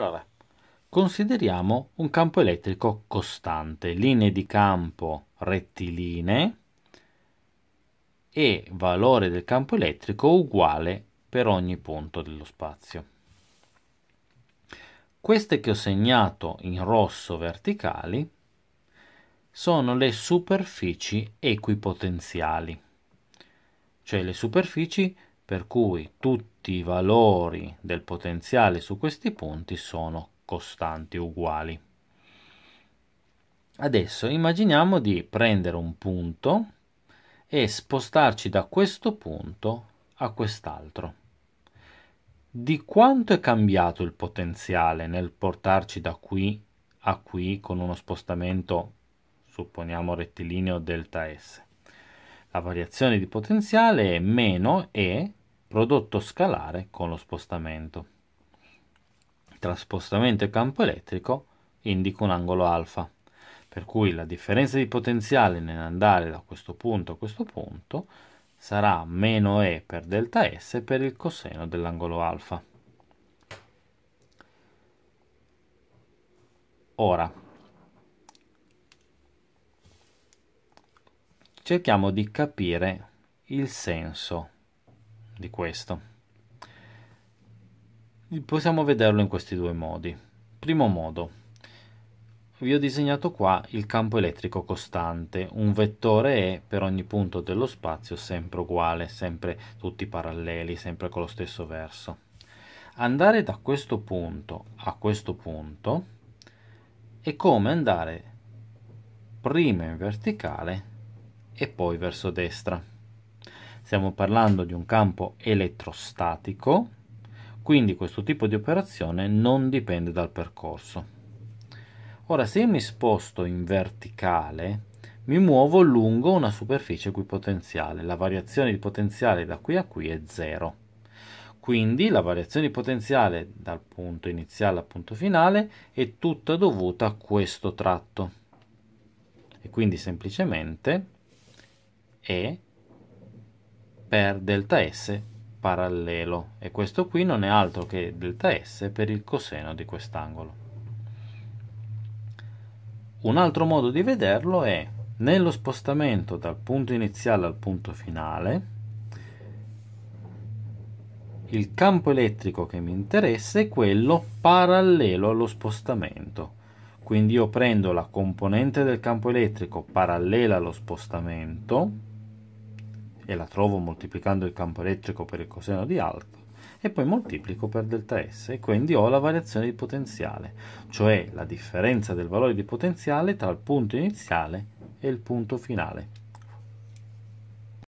Allora, consideriamo un campo elettrico costante, linee di campo rettilinee e valore del campo elettrico uguale per ogni punto dello spazio. Queste che ho segnato in rosso verticali sono le superfici equipotenziali, cioè le superfici per cui tutti i valori del potenziale su questi punti sono costanti uguali. Adesso immaginiamo di prendere un punto e spostarci da questo punto a quest'altro. Di quanto è cambiato il potenziale nel portarci da qui a qui con uno spostamento, supponiamo rettilineo delta S? La variazione di potenziale è meno E prodotto scalare con lo spostamento. Tra spostamento e campo elettrico indico un angolo alfa, per cui la differenza di potenziale nell'andare da questo punto a questo punto sarà meno E per delta S per il coseno dell'angolo alfa. Ora, cerchiamo di capire il senso di questo. Possiamo vederlo in questi due modi. Primo modo, vi ho disegnato qua il campo elettrico costante, un vettore E per ogni punto dello spazio sempre uguale, sempre tutti paralleli, sempre con lo stesso verso. Andare da questo punto a questo punto è come andare prima in verticale e poi verso destra. Stiamo parlando di un campo elettrostatico, quindi questo tipo di operazione non dipende dal percorso. Ora, se io mi sposto in verticale, mi muovo lungo una superficie equipotenziale. La variazione di potenziale da qui a qui è 0. Quindi la variazione di potenziale dal punto iniziale al punto finale è tutta dovuta a questo tratto. E quindi semplicemente E per ΔS parallelo e questo qui non è altro che ΔS per il coseno di quest'angolo. Un altro modo di vederlo è nello spostamento dal punto iniziale al punto finale, il campo elettrico che mi interessa è quello parallelo allo spostamento. Quindi io prendo la componente del campo elettrico parallela allo spostamento e la trovo moltiplicando il campo elettrico per il coseno di alfa e poi moltiplico per delta S e quindi ho la variazione di potenziale, cioè la differenza del valore di potenziale tra il punto iniziale e il punto finale.